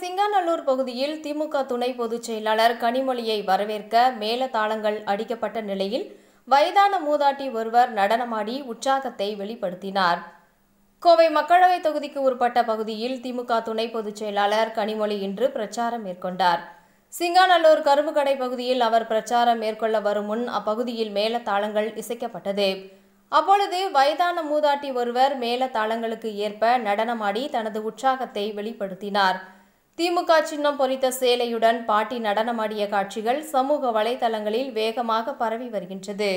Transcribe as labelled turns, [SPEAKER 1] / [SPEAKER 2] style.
[SPEAKER 1] சிங்காநல்லூர் பகுதியில் திமுக துணை பொதுச் செயலாளர் கனிமொழியை வரவேற்க மேலதாளங்கள் அடிக்கப்பட்ட நிலையில் வயதான மூதாட்டி ஒருவர் நடனமாடி உற்சாகத்தை வெளிப்படுத்தினார் கோவை மக்களவை தொகுதிக்கு உட்பட்ட பகுதியில் திமுக துணை பொதுச் செயலாளர் கனிமொழி இன்று பிரச்சாரம் மேற்கொண்டார் சிங்காநல்லூர் கரும்புக்கடை பகுதியில் அவர் பிரச்சாரம் மேற்கொள்ள வரும் முன் அப்பகுதியில் மேலதாளங்கள் இசைக்கப்பட்டது அப்பொழுது வயதான மூதாட்டி ஒருவர் மேல தாளங்களுக்கு ஏற்ப நடனமாடி தனது உற்சாகத்தை வெளிப்படுத்தினார் திமுக சின்னம் பொறித்த சேலையுடன் பாட்டி நடனமாடிய காட்சிகள் சமூக வலைதளங்களில் வேகமாக பரவி வருகின்றது